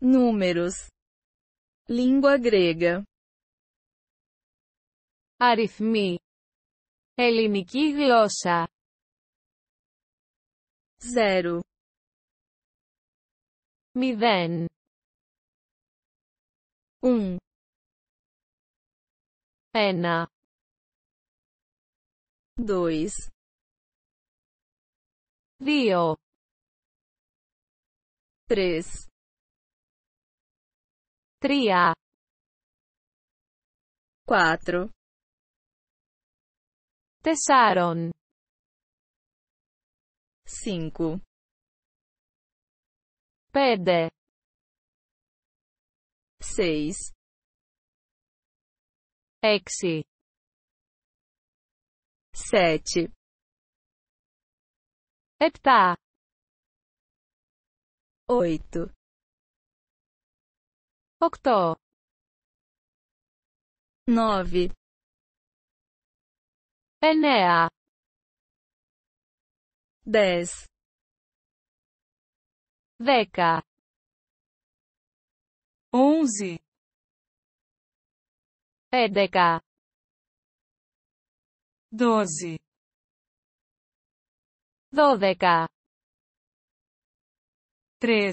Números. Língua grega. Aritmi. Ελληνική γλώσσα. Zero. Μηδέν. Um. ena Dois. dio Três tria Quatro. Tessaron. Cinco. Pede. Seis. Exi. Sete. Epta. Oito. Οκτώ. 9 Εννέα. 10 10 11 Έντεκα. 12 Δώδεκα. 13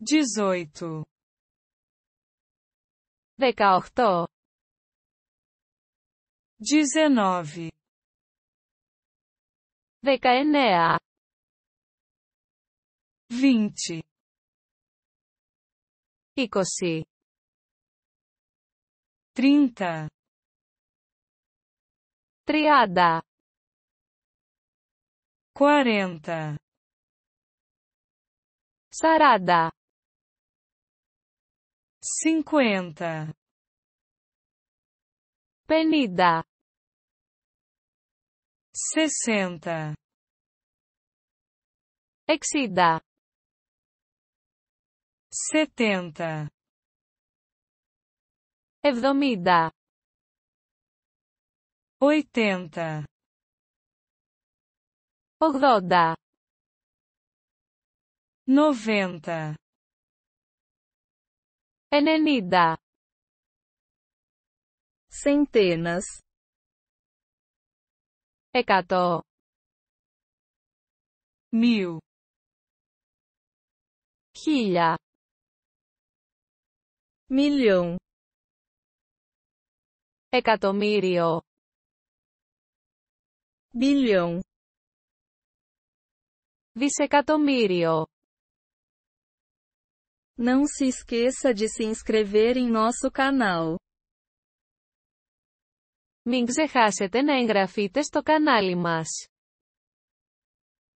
dezoito, decaorto, dezenove, decaenea, vinte, είκοσι, trinta, triada, quarenta, sarada cinquenta, penida, sessenta, exida, setenta, evdomida, oitenta, ogdoda, noventa ενενήντα centenas, εκατό, Μιου. χίλια, Μιλιόν. εκατομμύριο, Μιλιόν. δισεκατομμύριο. Não se esqueça de se inscrever em nosso canal. Μην ξεχάσετε να εγγραφείτε στο κανάλι μας.